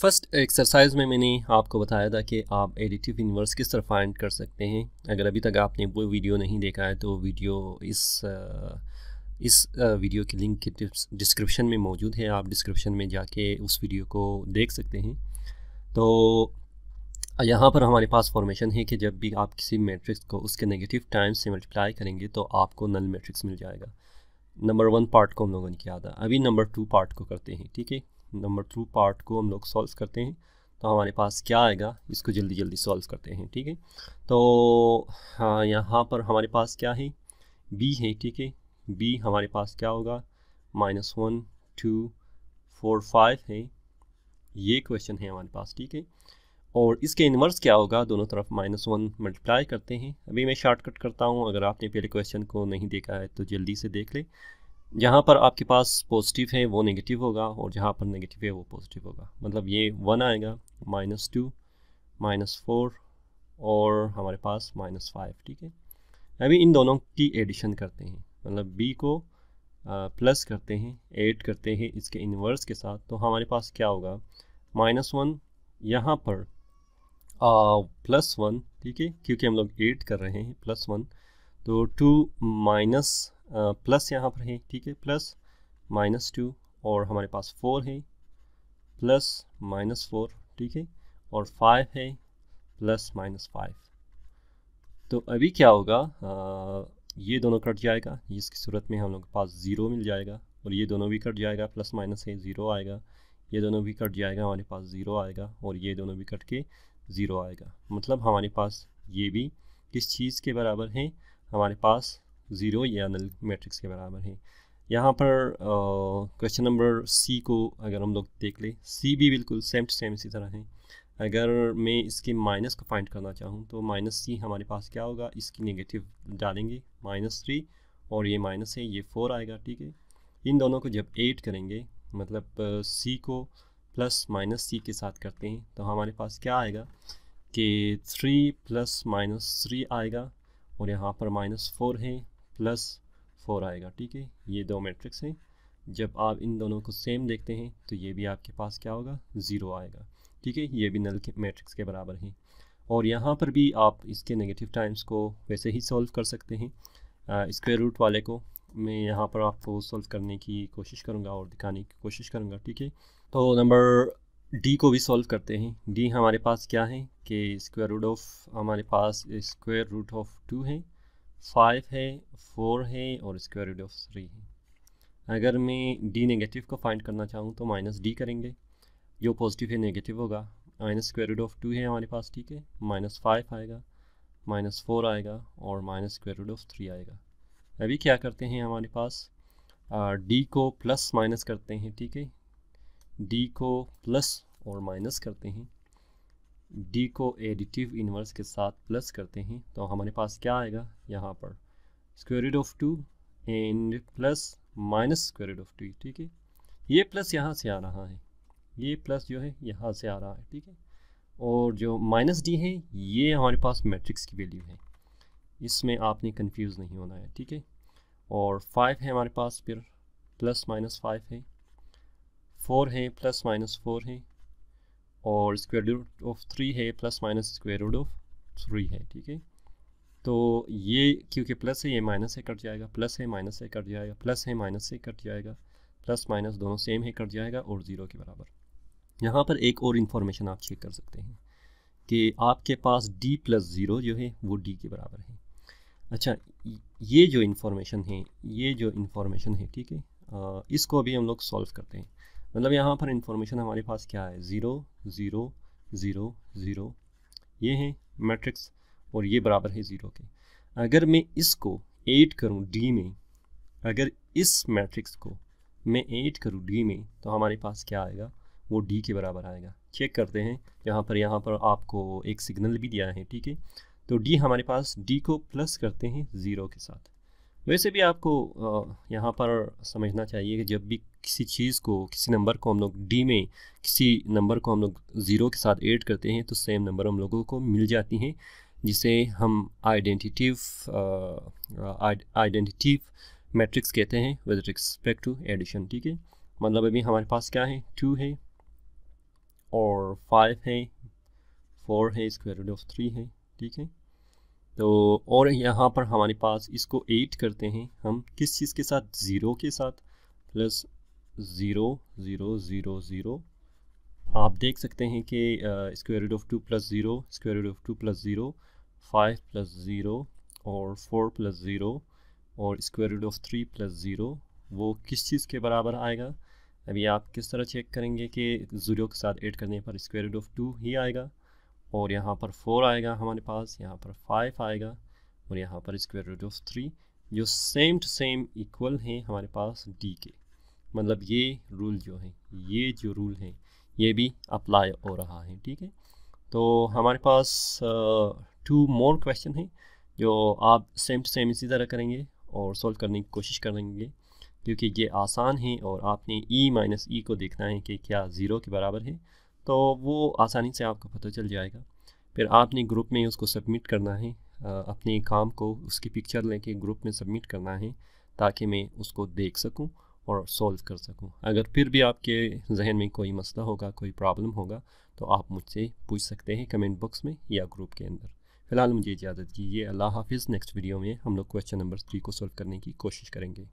first exercise में मैंने आपको बताया था कि आप एडिटिव इनवर्स किस तरह फाइंड कर सकते हैं अगर अभी तक आपने वो वीडियो नहीं देखा है तो वीडियो इस इस वीडियो की लिंक के डिस्क्रिप्शन में मौजूद है आप डिस्क्रिप्शन में जाके उस वीडियो को देख सकते हैं तो यहाँ पर हमारे पास फॉर्मेशन है कि जब भी आप किसी मैट्रिक्स को उसके नेगेटिव टाइम्स से मल्टीप्लाई करेंगे तो आपको नल मैट्रिक्स मिल जाएगा नंबर वन पार्ट को हम लोगों ने किया था अभी नंबर टू पार्ट को करते हैं ठीक है नंबर टू पार्ट को हम लोग सॉल्व करते हैं तो हमारे पास क्या आएगा इसको जल्दी जल्दी सॉल्व करते हैं ठीक है तो हाँ यहाँ पर हमारे पास क्या है बी है ठीक है बी हमारे पास क्या होगा minus one two four five है ये क्वेश्चन है हमारे पास ठीक है और इसके इनवर्स क्या होगा दोनों तरफ माइनस वन मल्टीप्लाई करते हैं अभी मैं शॉर्टकट करता हूँ अगर आपने पहले क्वेश्चन को नहीं देखा है तो जल्दी से देख लें जहाँ पर आपके पास पॉजिटिव है वो नेगेटिव होगा और जहाँ पर नेगेटिव है वो पॉजिटिव होगा मतलब ये वन आएगा माइनस टू माइनस फोर और हमारे पास माइनस फाइव ठीक है अभी इन दोनों की एडिशन करते हैं मतलब बी को प्लस करते हैं ऐड करते हैं इसके इन्वर्स के साथ तो हमारे पास क्या होगा माइनस वन यहाँ पर प्लस वन ठीक है क्योंकि हम लोग ऐड कर रहे हैं प्लस वन तो टू माइनस प्लस यहाँ पर है ठीक है प्लस माइनस टू और हमारे पास फोर है प्लस माइनस फोर ठीक है और फाइव है प्लस माइनस फाइव तो अभी क्या होगा आ, ये दोनों कट जाएगा इसकी सूरत में हम लोग के पास ज़ीरो मिल जाएगा और ये दोनों भी कट जाएगा प्लस माइनस है ज़ीरो आएगा ये दोनों भी कट जाएगा हमारे पास ज़ीरो आएगा और ये दोनों भी कट के ज़ीरो आएगा मतलब हमारे पास ये भी किस चीज़ के बराबर है हमारे पास ज़ीरो या नल मैट्रिक्स के बराबर है यहाँ पर क्वेश्चन नंबर सी को अगर हम लोग देख लें सी भी बिल्कुल सेम टू सेम इसी तरह है अगर मैं इसके माइनस को फाइंड करना चाहूँ तो माइनस सी हमारे पास क्या होगा इसकी नेगेटिव डालेंगे माइनस थ्री और ये माइनस है ये फोर आएगा ठीक है इन दोनों को जब एड करेंगे मतलब सी को प्लस माइनस सी के साथ करते हैं तो हमारे पास क्या आएगा कि थ्री प्लस माइनस थ्री आएगा और यहाँ पर माइनस फोर है प्लस फोर आएगा ठीक है ये दो मैट्रिक्स हैं जब आप इन दोनों को सेम देखते हैं तो ये भी आपके पास क्या होगा ज़ीरो आएगा ठीक है ये भी नल के मैट्रिक्स के बराबर हैं और यहाँ पर भी आप इसके नेगेटिव टाइम्स को वैसे ही सॉल्व कर सकते हैं स्क्वेयर रूट वाले को मैं यहाँ पर आपको सॉल्व करने की कोशिश करूँगा और दिखाने की कोशिश करूँगा ठीक है तो नंबर डी को भी सॉल्व करते हैं डी हमारे पास क्या है कि स्क्वायर रूट ऑफ हमारे पास स्क्वायर रूट ऑफ टू है फाइव है फोर है और स्क्वायर रूट ऑफ थ्री है अगर मैं डी नेगेटिव को फाइंड करना चाहूँ तो माइनस डी करेंगे जो पॉजिटिव है नेगेटिव होगा minus square root of two है हमारे पास ठीक है माइनस फाइव आएगा माइनस फोर आएगा और minus square root of three आएगा अभी क्या करते हैं हमारे पास डी को प्लस माइनस करते हैं ठीक है डी को प्लस और माइनस करते हैं डी को एडिटिव इनवर्स के साथ प्लस करते हैं तो हमारे पास क्या आएगा यहाँ पर square root of two and plus minus square root of two ठीक है ये प्लस यहाँ से आ रहा है ये प्लस जो है यहाँ से आ रहा है ठीक है और जो माइनस डी है ये हमारे पास मैट्रिक्स की वैल्यू है इसमें आपने कंफ्यूज नहीं होना है ठीक है और फाइव है हमारे पास फिर प्लस माइनस फाइव है फोर है प्लस माइनस फोर है और स्क्वायर रूट ऑफ थ्री है plus minus square root of three है ठीक है तो ये क्योंकि प्लस है ये माइनस है कट जाएगा प्लस है माइनस से कट जाएगा प्लस है माइनस से कट जाएगा प्लस माइनस दोनों सेम है कट जाएगा और ज़ीरो के बराबर यहाँ पर एक और इन्फॉर्मेशन आप चेक कर सकते हैं कि आपके पास डी प्लस ज़ीरो जो है वो डी के बराबर है अच्छा ये जो इन्फॉर्मेशन है ये जो इन्फॉर्मेशन है ठीक है इसको अभी हम लोग सॉल्व करते हैं मतलब यहाँ पर इंफॉर्मेशन हमारे पास क्या है ज़ीरो ज़ीरो ज़ीरो ज़ीरो ये है मैट्रिक्स और ये बराबर है ज़ीरो के अगर मैं इसको एड करूँ डी में अगर इस मैट्रिक्स को मैं एड करूँ डी में तो हमारे पास क्या आएगा वो डी के बराबर आएगा चेक करते हैं यहाँ पर यहाँ पर आपको एक सिग्नल भी दिया है ठीक है तो डी हमारे पास डी को प्लस करते हैं ज़ीरो के साथ वैसे भी आपको यहाँ पर समझना चाहिए कि जब भी किसी चीज़ को किसी नंबर को हम लोग डी में किसी नंबर को हम लोग ज़ीरो के साथ ऐड करते हैं तो सेम नंबर हम लोगों को मिल जाती हैं जिसे हम आइडेंटिटिव आइडेंटिटिव मैट्रिक्स कहते हैं विद रिस्पेक्ट टू एडिशन ठीक है मतलब अभी हमारे पास क्या है टू है और फाइव है फोर है स्क्वायर रूट ऑफ थ्री है ठीक है तो और यहाँ पर हमारे पास इसको एट करते हैं हम किस चीज़ के साथ ज़ीरो के साथ plus zero zero zero zero आप देख सकते हैं कि square root of two plus zero square root of two plus zero five plus zero और फोर प्लस ज़ीरो और square root of three plus zero वो किस चीज़ के बराबर आएगा अभी आप किस तरह चेक करेंगे कि ज़ीरो के साथ ऐड करने पर स्क्वायर रूट ऑफ टू ही आएगा और यहाँ पर फोर आएगा हमारे पास यहाँ पर फाइव आएगा और यहाँ पर स्क्वायर रूट ऑफ थ्री जो सेम टू सेम इक्वल हैं हमारे पास डी के मतलब ये रूल जो है ये जो रूल है ये भी अप्लाई हो रहा है ठीक है तो हमारे पास टू मोर क्वेश्चन हैं जो आप सेम टू सेम इसी तरह करेंगे और सॉल्व करने की कोशिश करेंगे क्योंकि ये आसान है और आपने ई माइनस ई को देखना है कि क्या ज़ीरो के बराबर है तो वो आसानी से आपको पता चल जाएगा फिर आपने ग्रुप में उसको सबमिट करना है अपने काम को उसकी पिक्चर लेके ग्रुप में सबमिट करना है ताकि मैं उसको देख सकूँ और सॉल्व कर सकूँ अगर फिर भी आपके जहन में कोई मसला होगा कोई प्रॉब्लम होगा तो आप मुझसे पूछ सकते हैं कमेंट बॉक्स में या ग्रुप के अंदर फ़िलहाल मुझे इजाज़त दीजिए अल्लाह हाफिज़ नेक्स्ट वीडियो में हम लोग क्वेश्चन नंबर थ्री को सॉल्व करने की कोशिश करेंगे